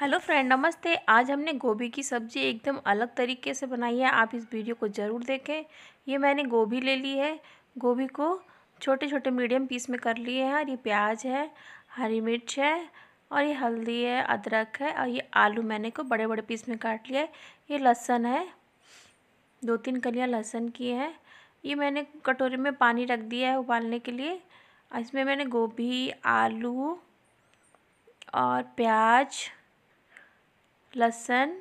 hello friend नमस्ते आज हमने गोभी की सब्ज़ी एकदम अलग तरीके से बनाई है आप इस वीडियो को ज़रूर देखें ये मैंने गोभी ले ली है गोभी को छोटे छोटे मीडियम पीस में कर लिए हैं और ये प्याज है हरी मिर्च है और ये हल्दी है अदरक है और ये आलू मैंने को बड़े बड़े पीस में काट लिया है ये लहसन है दो तीन कलियाँ लहसुन की हैं ये मैंने कटोरी में पानी रख दिया है उबालने के लिए इसमें मैंने गोभी आलू और प्याज लहसन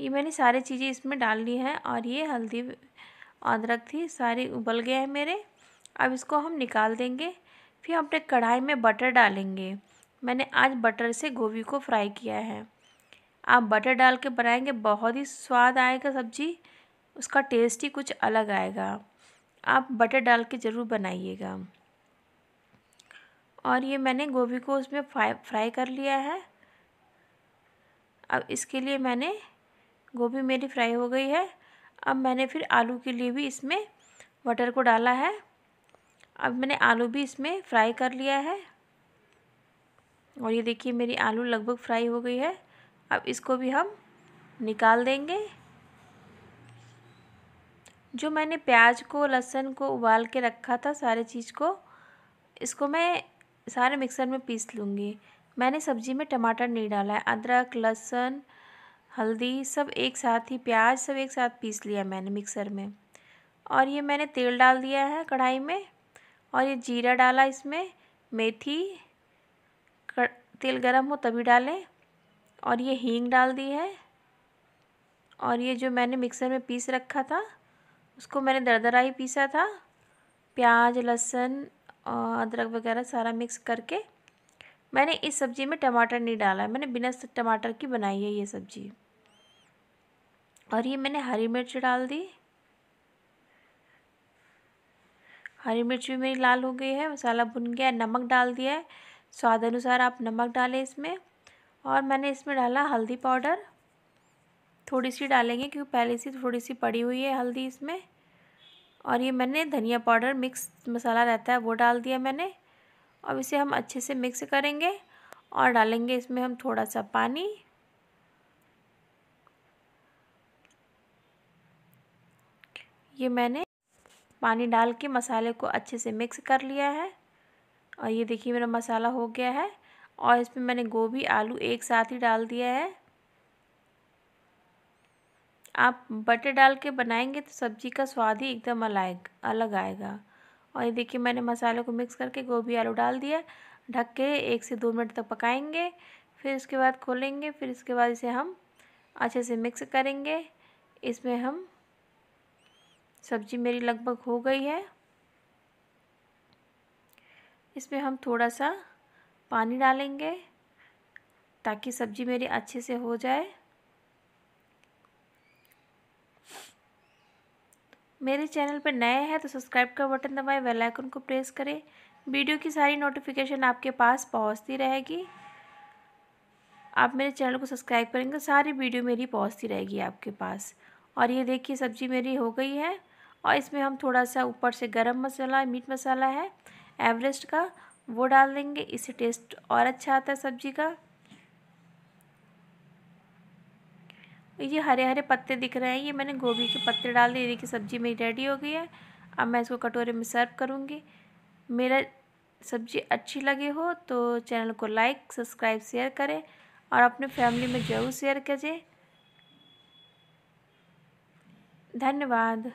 ये मैंने सारी चीज़ें इसमें डाल ली हैं और ये हल्दी अदरक थी सारी उबल गए हैं मेरे अब इसको हम निकाल देंगे फिर हम अपने कढ़ाई में बटर डालेंगे मैंने आज बटर से गोभी को फ्राई किया है आप बटर डाल के बनाएंगे बहुत ही स्वाद आएगा सब्जी उसका टेस्ट ही कुछ अलग आएगा आप बटर डाल के ज़रूर बनाइएगा और ये मैंने गोभी को उसमें फ्राई कर लिया है अब इसके लिए मैंने गोभी मेरी फ्राई हो गई है अब मैंने फिर आलू के लिए भी इसमें मटर को डाला है अब मैंने आलू भी इसमें फ्राई कर लिया है और ये देखिए मेरी आलू लगभग फ्राई हो गई है अब इसको भी हम निकाल देंगे जो मैंने प्याज को लहसुन को उबाल के रखा था सारे चीज़ को इसको मैं सारे मिक्सर में पीस लूँगी मैंने सब्ज़ी में टमाटर नहीं डाला है अदरक लहसुन हल्दी सब एक साथ ही प्याज सब एक साथ पीस लिया मैंने मिक्सर में और ये मैंने तेल डाल दिया है कढ़ाई में और ये जीरा डाला इसमें मेथी तेल गरम हो तभी डालें और ये हींग डाल दी है और ये जो मैंने मिक्सर में पीस रखा था उसको मैंने दरदरा ही पीसा था प्याज लहसुन अदरक वगैरह सारा मिक्स करके मैंने इस सब्ज़ी में टमाटर नहीं डाला है मैंने बिना टमाटर की बनाई है ये सब्ज़ी और ये मैंने हरी मिर्च डाल दी हरी मिर्च भी मेरी लाल हो गई है मसाला भुन गया नमक डाल दिया है स्वाद अनुसार आप नमक डालें इसमें और मैंने इसमें डाला हल्दी पाउडर थोड़ी सी डालेंगे क्योंकि पहले से थोड़ी सी पड़ी हुई है हल्दी इसमें और ये मैंने धनिया पाउडर मिक्स मसाला रहता है वो डाल दिया मैंने अब इसे हम अच्छे से मिक्स करेंगे और डालेंगे इसमें हम थोड़ा सा पानी ये मैंने पानी डाल के मसाले को अच्छे से मिक्स कर लिया है और ये देखिए मेरा मसाला हो गया है और इसमें मैंने गोभी आलू एक साथ ही डाल दिया है आप बटर डाल के बनाएंगे तो सब्ज़ी का स्वाद ही एकदम अलग अलग आएगा और ये देखिए मैंने मसालों को मिक्स करके गोभी आलू डाल दिया ढक के एक से दो मिनट तक पकाएंगे फिर इसके बाद खोलेंगे फिर इसके बाद इसे हम अच्छे से मिक्स करेंगे इसमें हम सब्जी मेरी लगभग हो गई है इसमें हम थोड़ा सा पानी डालेंगे ताकि सब्जी मेरी अच्छे से हो जाए मेरे चैनल पर नए हैं तो सब्सक्राइब का बटन दबाएं बेल आइकन को प्रेस करें वीडियो की सारी नोटिफिकेशन आपके पास पहुंचती रहेगी आप मेरे चैनल को सब्सक्राइब करेंगे सारी वीडियो मेरी पहुंचती रहेगी आपके पास और ये देखिए सब्ज़ी मेरी हो गई है और इसमें हम थोड़ा सा ऊपर से गरम मसाला मीट मसाला है एवरेस्ट का वो डाल देंगे इससे टेस्ट और अच्छा आता है सब्ज़ी का ये हरे हरे पत्ते दिख रहे हैं ये मैंने गोभी के पत्ते डाल दिए देखिए सब्ज़ी मेरी रेडी हो गई है अब मैं इसको कटोरे में सर्व करूँगी मेरा सब्ज़ी अच्छी लगी हो तो चैनल को लाइक सब्सक्राइब शेयर करें और अपने फैमिली में ज़रूर शेयर कीजिए धन्यवाद